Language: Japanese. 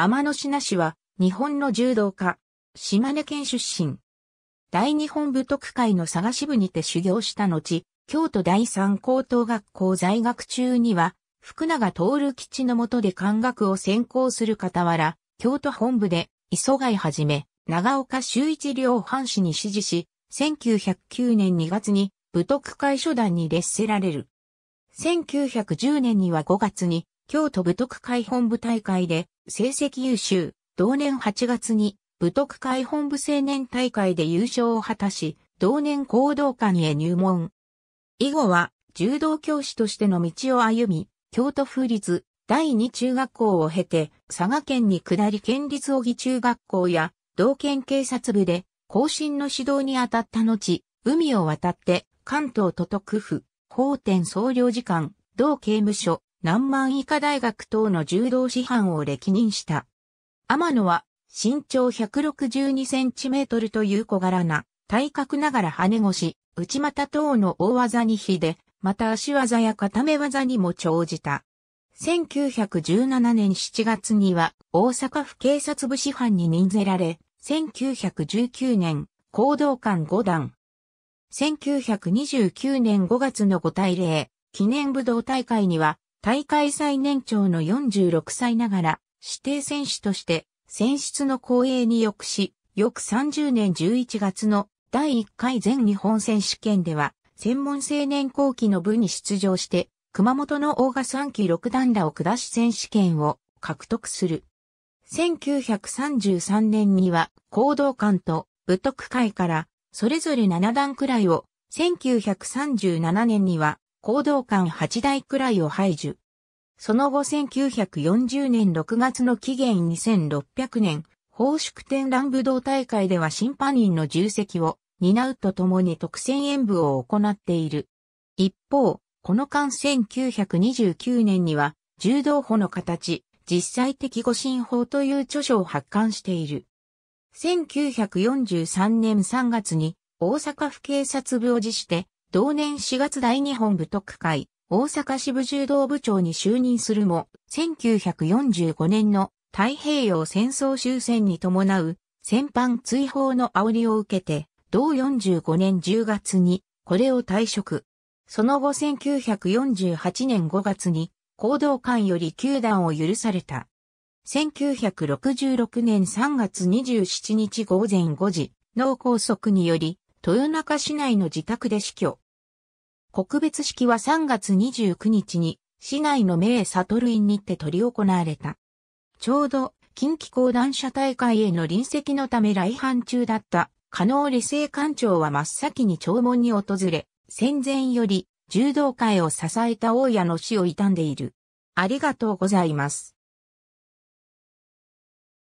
天野品氏は、日本の柔道家、島根県出身。大日本武徳会の佐賀支部にて修行した後、京都第三高等学校在学中には、福永徹吉の下で漢学を専攻する傍ら、京都本部で、磯貝はじめ、長岡修一両藩士に指示し、1909年2月に武徳会初段に列せられる。1910年には5月に京都武徳会本部大会で成績優秀、同年8月に武徳会本部青年大会で優勝を果たし、同年行動館へ入門。以後は柔道教師としての道を歩み、京都府立第二中学校を経て、佐賀県に下り県立小木中学校や道県警察部で後進の指導に当たった後、海を渡って関東都督府、法典総領事館、同刑務所、南万医科大学等の柔道師範を歴任した。天野は身長162センチメートルという小柄な体格ながら跳ね腰、内股等の大技に比で、また足技や固め技にも長じた。1917年7月には大阪府警察部師範に任せられ、1919年、行動官5段。1929年5月の5対0、記念武道大会には大会最年長の46歳ながら、指定選手として、選出の公営に翌し、翌30年11月の第1回全日本選手権では、専門青年後期の部に出場して、熊本の大賀3期6段らを下し選手権を獲得する。1933年には、行動官と武徳会から、それぞれ7段くらいを、1937年には、報道館8台くらいを排除。その後1940年6月の期限2600年、宝祝天覧武道大会では審判員の重責を担うとともに特選演舞を行っている。一方、この間1929年には、柔道法の形、実際的護身法という著書を発刊している。1943年3月に大阪府警察部を辞して同年4月大日本武徳会、大阪支部柔道部長に就任するも、1945年の太平洋戦争終戦に伴う戦犯追放の煽りを受けて、同45年10月にこれを退職。その後1948年5月に行動官より球団を許された。1966年3月27日午前5時、脳梗塞により豊中市内の自宅で死去。告別式は3月29日に市内の名悟院にて取り行われた。ちょうど近畿高段社大会への臨席のため来阪中だった加納理性館長は真っ先に弔問に訪れ、戦前より柔道界を支えた大家の死を悼んでいる。ありがとうございます。